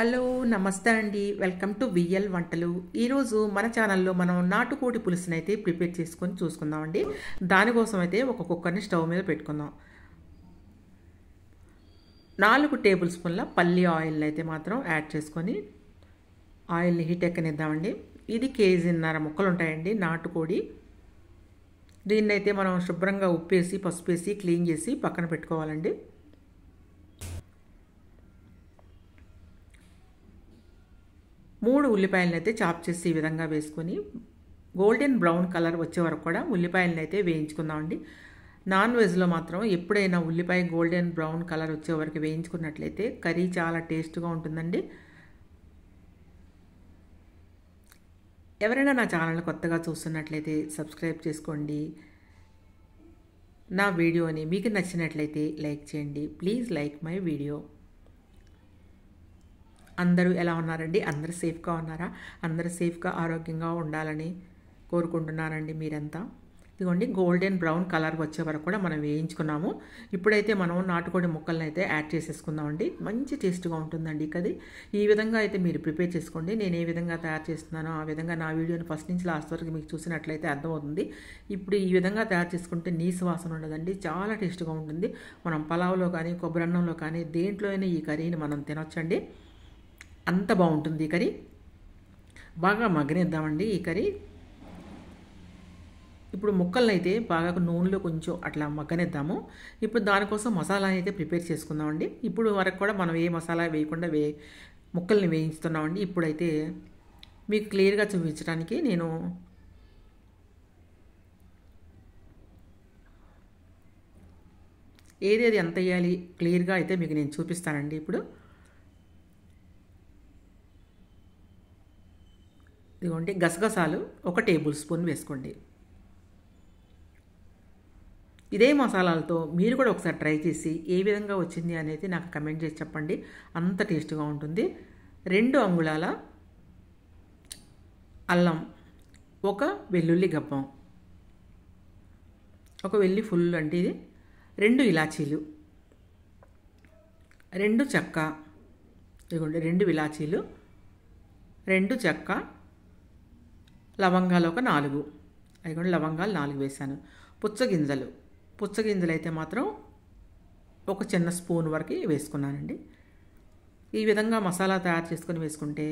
hello నమస్తే అండి welcome to VL వంటలు ఈరోజు మన ఛానల్లో మనం నాటుకోడి పులుసుని అయితే ప్రిపేర్ చేసుకొని చూసుకుందామండి దానికోసం అయితే ఒక కుక్కర్ని స్టవ్ మీద పెట్టుకుందాం నాలుగు టేబుల్ స్పూన్ల పల్లి ఆయిల్ని అయితే మాత్రం యాడ్ చేసుకొని ఆయిల్ని హీట్ ఎక్కనిద్దామండి ఇది కేజీన్నర ముక్కలు ఉంటాయండి నాటుకోడి దీన్నైతే మనం శుభ్రంగా ఉప్పేసి పసుపేసి క్లీన్ చేసి పక్కన పెట్టుకోవాలండి మూడు ఉల్లిపాయలను అయితే చాప్ చేసి ఈ విధంగా వేసుకొని గోల్డెన్ బ్రౌన్ కలర్ వచ్చే వరకు కూడా ఉల్లిపాయలను అయితే వేయించుకుందామండి నాన్ వెజ్లో మాత్రం ఎప్పుడైనా ఉల్లిపాయ గోల్డెన్ బ్రౌన్ కలర్ వచ్చే వరకు వేయించుకున్నట్లయితే కర్రీ చాలా టేస్ట్గా ఉంటుందండి ఎవరైనా నా ఛానల్ కొత్తగా చూస్తున్నట్లయితే సబ్స్క్రైబ్ చేసుకోండి నా వీడియోని మీకు నచ్చినట్లయితే లైక్ చేయండి ప్లీజ్ లైక్ మై వీడియో అందరూ ఎలా ఉన్నారండి అందరూ సేఫ్గా ఉన్నారా అందరూ సేఫ్గా ఆరోగ్యంగా ఉండాలని కోరుకుంటున్నారండి మీరంతా ఇదిగోండి గోల్డెన్ బ్రౌన్ కలర్ వచ్చే వరకు కూడా మనం వేయించుకున్నాము ఇప్పుడైతే మనం నాటుకోడి ముక్కలను అయితే యాడ్ చేసేసుకుందామండి మంచి టేస్ట్గా ఉంటుందండి కది ఈ విధంగా అయితే మీరు ప్రిపేర్ చేసుకోండి నేను ఏ విధంగా తయారు చేస్తున్నానో ఆ విధంగా నా వీడియోని ఫస్ట్ నుంచి లాస్ట్ వరకు మీకు చూసినట్లయితే అర్థమవుతుంది ఇప్పుడు ఈ విధంగా తయారు చేసుకుంటే నీ వాసన ఉండదండి చాలా టేస్ట్గా ఉంటుంది మనం పలావ్లో కానీ కొబ్బరి అన్నంలో కానీ దేంట్లో అయినా ఈ కర్రీని మనం తినొచ్చండి అంత బాగుంటుంది ఈ కర్రీ బాగా మగ్గనిద్దామండి ఈ కర్రీ ఇప్పుడు ముక్కలను అయితే బాగా నూనెలో కొంచెం అట్లా మగ్గనిద్దాము ఇప్పుడు దానికోసం మసాలా అయితే ప్రిపేర్ చేసుకుందామండి ఇప్పుడు వరకు కూడా మనం ఏ మసాలా వేయకుండా వే ముక్కల్ని వేయించుతున్నామండి ఇప్పుడైతే మీకు క్లియర్గా చూపించడానికి నేను ఏదేది ఎంత వేయాలి క్లియర్గా అయితే మీకు నేను చూపిస్తానండి ఇప్పుడు ఇదిగోండి గసగసాలు ఒక టేబుల్ స్పూన్ వేసుకోండి ఇదే మసాలాలతో మీరు కూడా ఒకసారి ట్రై చేసి ఏ విధంగా వచ్చింది అనేది నాకు కమెంట్ చేసి చెప్పండి అంత టేస్ట్గా ఉంటుంది రెండు అంగుళాల అల్లం ఒక వెల్లుల్లి గబ్బం ఒక వెల్లి ఫుల్ అంటే ఇది రెండు ఇలాచీలు రెండు చెక్క ఇదిగోండి రెండు ఇలాచీలు రెండు చెక్క లవంగాలు ఒక నాలుగు అవి కూడా లవంగాలు నాలుగు వేశాను పుచ్చగింజలు పుచ్చగింజలు అయితే మాత్రం ఒక చిన్న స్పూన్ వరకు వేసుకున్నానండి ఈ విధంగా మసాలా తయారు చేసుకొని వేసుకుంటే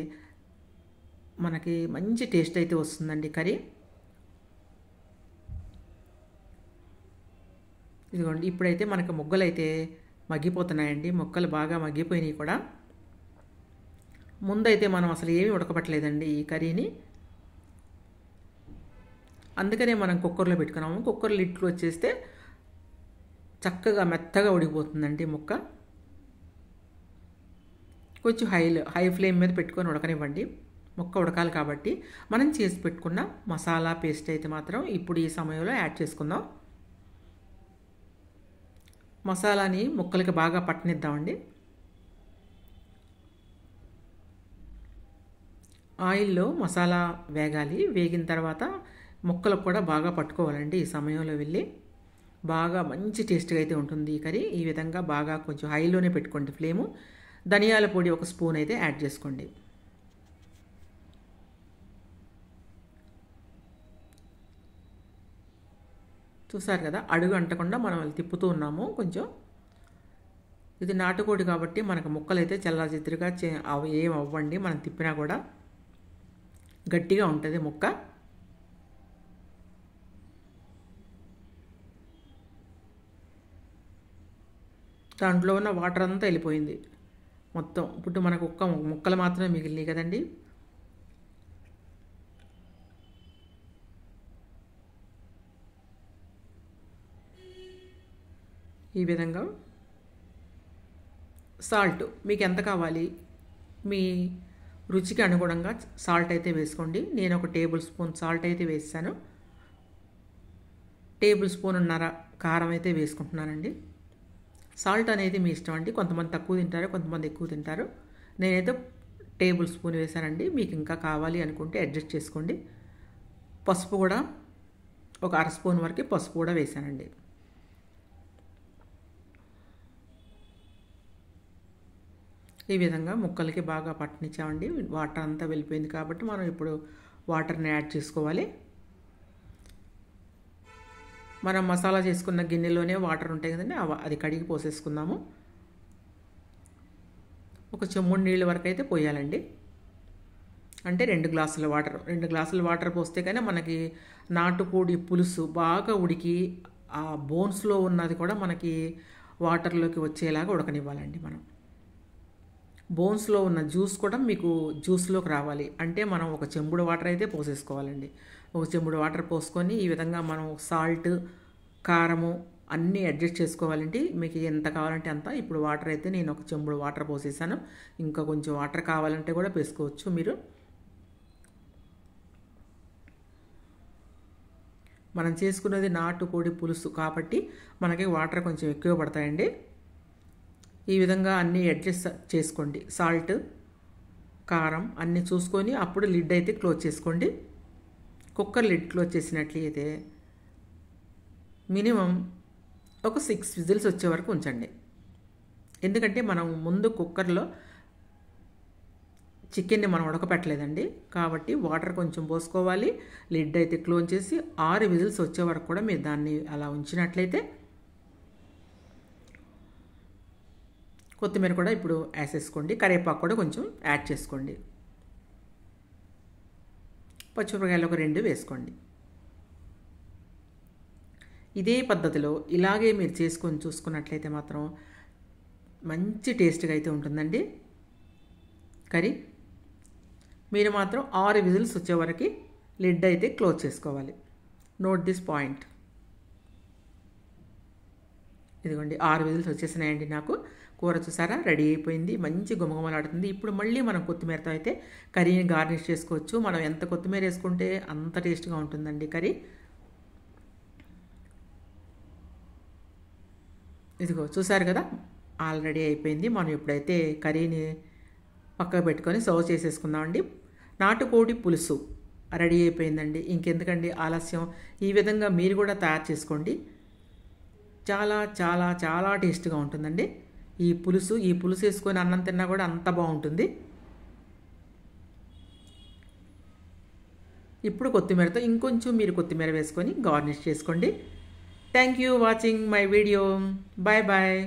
మనకి మంచి టేస్ట్ అయితే వస్తుందండి కర్రీ ఇదిగోండి ఇప్పుడైతే మనకి ముగ్గలు అయితే మగ్గిపోతున్నాయండి ముక్కలు బాగా మగ్గిపోయినాయి కూడా ముందైతే మనం అసలు ఏమీ ఉడకబట్టలేదండి ఈ కర్రీని అందుకనే మనం కుక్కర్లో పెట్టుకున్నాము కుక్కర్ లిట్లు వచ్చేస్తే చక్కగా మెత్తగా ఉడికిపోతుందండి ముక్క కొంచెం హైలో హై ఫ్లేమ్ మీద పెట్టుకొని ఉడకనివ్వండి ముక్క ఉడకాలి కాబట్టి మనం చేసి పెట్టుకున్న మసాలా పేస్ట్ అయితే మాత్రం ఇప్పుడు ఈ సమయంలో యాడ్ చేసుకుందాం మసాలాని ముక్కలకి బాగా పట్టనిద్దామండి ఆయిల్లో మసాలా వేగాలి వేగిన తర్వాత ముక్కలకు కూడా బాగా పట్టుకోవాలండి ఈ సమయంలో వెళ్ళి బాగా మంచి టేస్ట్గా అయితే ఉంటుంది ఈ కర్రీ ఈ విధంగా బాగా కొంచెం హైలోనే పెట్టుకోండి ఫ్లేము ధనియాల పొడి ఒక స్పూన్ అయితే యాడ్ చేసుకోండి చూసారు కదా అడుగు అంటకుండా మనం తిప్పుతూ ఉన్నాము కొంచెం ఇది నాటుకోడి కాబట్టి మనకు ముక్కలు అయితే చల్లాచిద్దిరిగా ఏం అవ్వండి మనం తిప్పినా కూడా గట్టిగా ఉంటుంది ముక్క దాంట్లో ఉన్న వాటర్ అంతా వెళ్ళిపోయింది మొత్తం ఇప్పుడు మనకు ఒక్క ముక్కలు మాత్రమే మిగిలినాయి కదండి ఈ విధంగా సాల్ట్ మీకు ఎంత కావాలి మీ రుచికి అనుగుణంగా సాల్ట్ అయితే వేసుకోండి నేను ఒక టేబుల్ స్పూన్ సాల్ట్ అయితే వేసాను టేబుల్ స్పూన్ ఉన్నర కారం అయితే వేసుకుంటున్నానండి సాల్ట్ అనేది మీ ఇష్టం అండి కొంతమంది తక్కువ తింటారు కొంతమంది ఎక్కువ తింటారు నేనైతే టేబుల్ స్పూన్ వేసానండి మీకు ఇంకా కావాలి అనుకుంటే అడ్జస్ట్ చేసుకోండి పసుపు కూడా ఒక అర స్పూన్ వరకు పసుపు కూడా వేసానండి ఈ విధంగా ముక్కలకి బాగా పట్టనిచ్చామండి వాటర్ అంతా వెళ్ళిపోయింది కాబట్టి మనం ఇప్పుడు వాటర్ని యాడ్ చేసుకోవాలి మనం మసాలా చేసుకున్న గిన్నెలోనే వాటర్ ఉంటాయి కదండి అది కడిగి పోసేసుకుందాము ఒక చెమ్ముడు నీళ్ళ వరకు అయితే పోయాలండి అంటే రెండు గ్లాసుల వాటర్ రెండు గ్లాసుల వాటర్ పోస్తే కానీ మనకి నాటుకోడి పులుసు బాగా ఉడికి ఆ బోన్స్లో ఉన్నది కూడా మనకి వాటర్లోకి వచ్చేలాగా ఉడకనివ్వాలండి మనం బోన్స్లో ఉన్న జ్యూస్ కూడా మీకు జ్యూస్లోకి రావాలి అంటే మనం ఒక చెంబుడు వాటర్ అయితే పోసేసుకోవాలండి ఒక చెంబుడు వాటర్ పోసుకొని ఈ విధంగా మనం సాల్ట్ కారము అన్నీ అడ్జస్ట్ చేసుకోవాలంటే మీకు ఎంత కావాలంటే అంత ఇప్పుడు వాటర్ అయితే నేను ఒక చెంబుడు వాటర్ పోసేసాను ఇంకా కొంచెం వాటర్ కావాలంటే కూడా పేసుకోవచ్చు మీరు మనం చేసుకున్నది నాటుకోడి పులుసు కాబట్టి మనకి వాటర్ కొంచెం ఎక్కువ పడతాయండి ఈ విధంగా అన్నీ అడ్జస్ట్ చేసుకోండి సాల్ట్ కారం అన్నీ చూసుకొని అప్పుడు లిడ్ అయితే క్లోజ్ చేసుకోండి కుక్కర్ లిడ్ క్లోజ్ చేసినట్లయితే మినిమం ఒక సిక్స్ విజిల్స్ వచ్చే వరకు ఉంచండి ఎందుకంటే మనం ముందు కుక్కర్లో చికెన్ని మనం ఉడకపెట్టలేదండి కాబట్టి వాటర్ కొంచెం పోసుకోవాలి లిడ్ అయితే క్లోజ్ చేసి ఆరు విజిల్స్ వచ్చే వరకు కూడా మీరు దాన్ని అలా ఉంచినట్లయితే కొత్తిమీర కూడా ఇప్పుడు వేసేసుకోండి కరివేపాకు కూడా కొంచెం యాడ్ చేసుకోండి పచ్చిమిరపకాయలు ఒక రెండు వేసుకోండి ఇదే పద్ధతిలో ఇలాగే మీరు చేసుకొని చూసుకున్నట్లయితే మాత్రం మంచి టేస్ట్గా అయితే ఉంటుందండి కర్రీ మీరు మాత్రం ఆరు విజిల్స్ వచ్చేవరకు లిడ్ అయితే క్లోజ్ చేసుకోవాలి నోట్ దిస్ పాయింట్ ఇదిగోండి ఆరు విజిల్స్ వచ్చేసినాయండి నాకు కూర చూసారా రెడీ అయిపోయింది మంచి గుమగుమలాడుతుంది ఇప్పుడు మళ్ళీ మనం కొత్తిమీరతో అయితే కర్రీని గార్నిష్ చేసుకోవచ్చు మనం ఎంత కొత్తిమీర వేసుకుంటే అంత టేస్ట్గా ఉంటుందండి కర్రీ ఇదిగో చూసారు కదా ఆల్రెడీ అయిపోయింది మనం ఇప్పుడైతే కర్రీని పక్కకు పెట్టుకొని సర్వ్ చేసేసుకుందామండి నాటుకోడి పులుసు రెడీ అయిపోయిందండి ఇంకెందుకండి ఆలస్యం ఈ విధంగా మీరు కూడా తయారు చేసుకోండి చాలా చాలా చాలా టేస్ట్గా ఉంటుందండి ఈ పులుసు ఈ పులుసు వేసుకొని అన్నం తిన్నా కూడా అంత బాగుంటుంది ఇప్పుడు కొత్తిమీరతో ఇంకొంచెం మీరు కొత్తిమీర వేసుకొని గార్నిష్ చేసుకోండి thank you watching my video bye bye